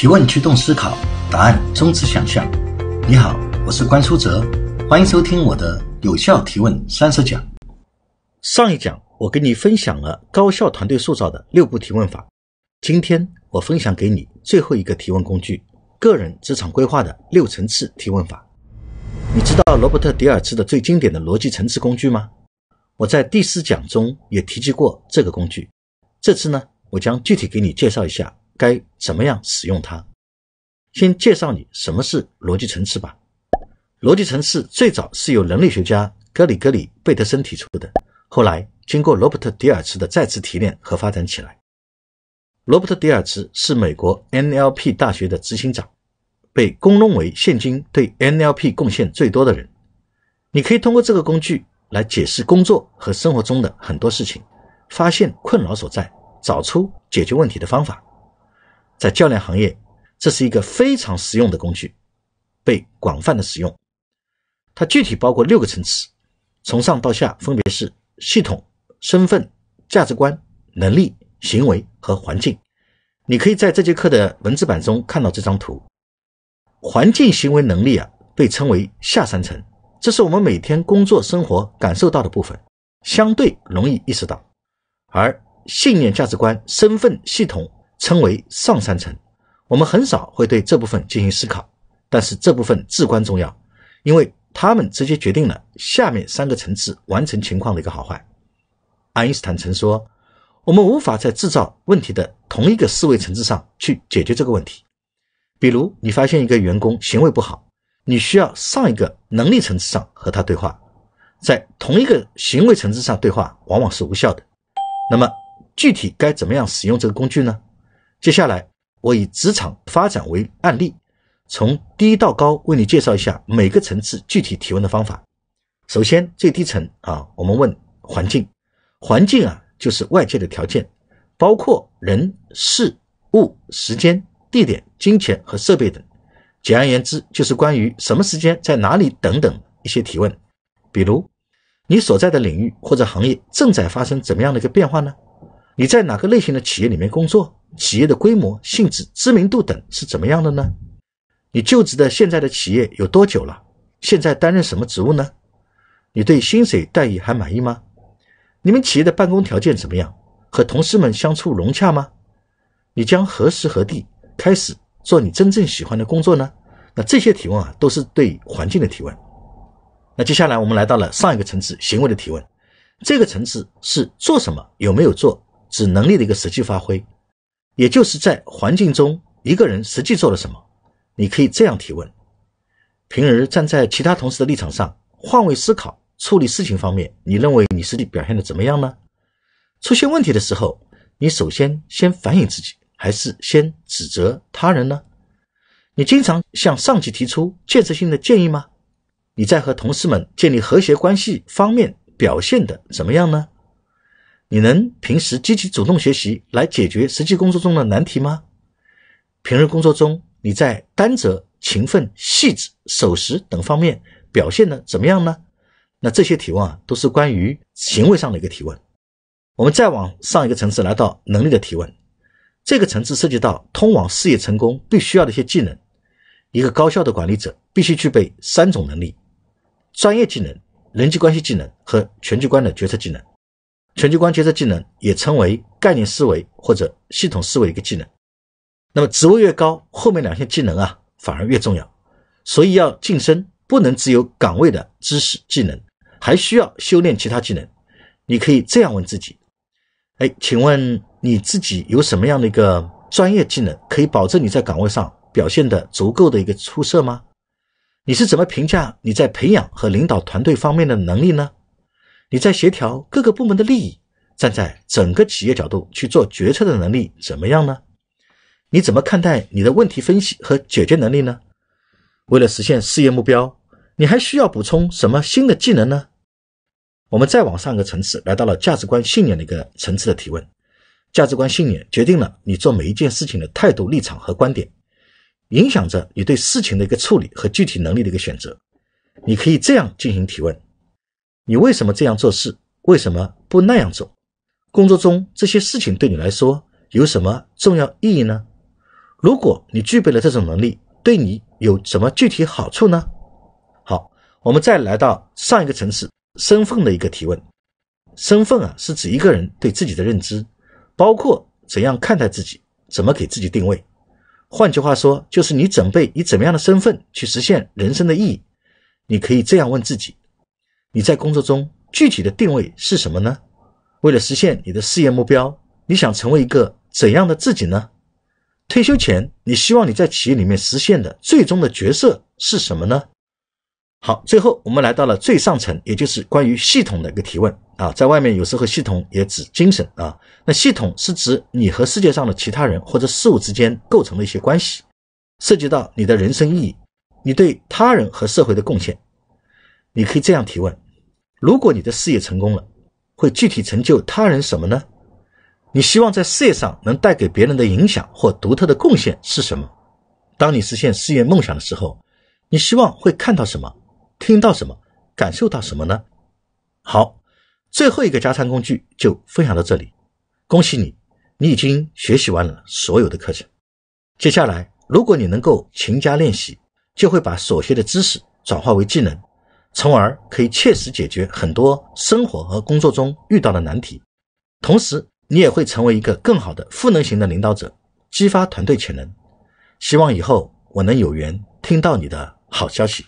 提问驱动思考，答案终止想象。你好，我是关书哲，欢迎收听我的《有效提问三十讲》。上一讲我跟你分享了高效团队塑造的六步提问法，今天我分享给你最后一个提问工具——个人职场规划的六层次提问法。你知道罗伯特·迪尔兹的最经典的逻辑层次工具吗？我在第四讲中也提及过这个工具。这次呢，我将具体给你介绍一下。该怎么样使用它？先介绍你什么是逻辑层次吧。逻辑层次最早是由人类学家格里格里贝德森提出的，后来经过罗伯特迪尔茨的再次提炼和发展起来。罗伯特迪尔茨是美国 NLP 大学的执行长，被公认为现今对 NLP 贡献最多的人。你可以通过这个工具来解释工作和生活中的很多事情，发现困扰所在，找出解决问题的方法。在教练行业，这是一个非常实用的工具，被广泛的使用。它具体包括六个层次，从上到下分别是系统、身份、价值观、能力、行为和环境。你可以在这节课的文字版中看到这张图。环境、行为、能力啊，被称为下三层，这是我们每天工作、生活感受到的部分，相对容易意识到。而信念、价值观、身份、系统。称为上三层，我们很少会对这部分进行思考，但是这部分至关重要，因为他们直接决定了下面三个层次完成情况的一个好坏。爱因斯坦曾说：“我们无法在制造问题的同一个思维层次上去解决这个问题。”比如，你发现一个员工行为不好，你需要上一个能力层次上和他对话，在同一个行为层次上对话往往是无效的。那么，具体该怎么样使用这个工具呢？接下来，我以职场发展为案例，从低到高为你介绍一下每个层次具体提问的方法。首先，最低层啊，我们问环境。环境啊，就是外界的条件，包括人事、物、时间、地点、金钱和设备等。简而言之，就是关于什么时间、在哪里等等一些提问。比如，你所在的领域或者行业正在发生怎么样的一个变化呢？你在哪个类型的企业里面工作？企业的规模、性质、知名度等是怎么样的呢？你就职的现在的企业有多久了？现在担任什么职务呢？你对薪水待遇还满意吗？你们企业的办公条件怎么样？和同事们相处融洽吗？你将何时何地开始做你真正喜欢的工作呢？那这些提问啊，都是对环境的提问。那接下来我们来到了上一个层次——行为的提问。这个层次是做什么，有没有做，指能力的一个实际发挥。也就是在环境中，一个人实际做了什么？你可以这样提问：平日站在其他同事的立场上，换位思考，处理事情方面，你认为你实际表现的怎么样呢？出现问题的时候，你首先先反省自己，还是先指责他人呢？你经常向上级提出建设性的建议吗？你在和同事们建立和谐关系方面表现的怎么样呢？你能平时积极主动学习，来解决实际工作中的难题吗？平日工作中，你在担责、勤奋、细致、守时等方面表现的怎么样呢？那这些提问啊，都是关于行为上的一个提问。我们再往上一个层次，来到能力的提问。这个层次涉及到通往事业成功必须要的一些技能。一个高效的管理者必须具备三种能力：专业技能、人际关系技能和全局观的决策技能。全局观决策技能也称为概念思维或者系统思维一个技能。那么职位越高，后面两项技能啊反而越重要。所以要晋升，不能只有岗位的知识技能，还需要修炼其他技能。你可以这样问自己：哎，请问你自己有什么样的一个专业技能，可以保证你在岗位上表现的足够的一个出色吗？你是怎么评价你在培养和领导团队方面的能力呢？你在协调各个部门的利益，站在整个企业角度去做决策的能力怎么样呢？你怎么看待你的问题分析和解决能力呢？为了实现事业目标，你还需要补充什么新的技能呢？我们再往上一个层次，来到了价值观信念的一个层次的提问。价值观信念决定了你做每一件事情的态度、立场和观点，影响着你对事情的一个处理和具体能力的一个选择。你可以这样进行提问。你为什么这样做事？为什么不那样做？工作中这些事情对你来说有什么重要意义呢？如果你具备了这种能力，对你有什么具体好处呢？好，我们再来到上一个层次——身份的一个提问。身份啊，是指一个人对自己的认知，包括怎样看待自己，怎么给自己定位。换句话说，就是你准备以怎么样的身份去实现人生的意义？你可以这样问自己。你在工作中具体的定位是什么呢？为了实现你的事业目标，你想成为一个怎样的自己呢？退休前，你希望你在企业里面实现的最终的角色是什么呢？好，最后我们来到了最上层，也就是关于系统的一个提问啊，在外面有时候系统也指精神啊。那系统是指你和世界上的其他人或者事物之间构成的一些关系，涉及到你的人生意义，你对他人和社会的贡献。你可以这样提问：如果你的事业成功了，会具体成就他人什么呢？你希望在事业上能带给别人的影响或独特的贡献是什么？当你实现事业梦想的时候，你希望会看到什么、听到什么、感受到什么呢？好，最后一个加餐工具就分享到这里。恭喜你，你已经学习完了所有的课程。接下来，如果你能够勤加练习，就会把所学的知识转化为技能。从而可以切实解决很多生活和工作中遇到的难题，同时你也会成为一个更好的赋能型的领导者，激发团队潜能。希望以后我能有缘听到你的好消息。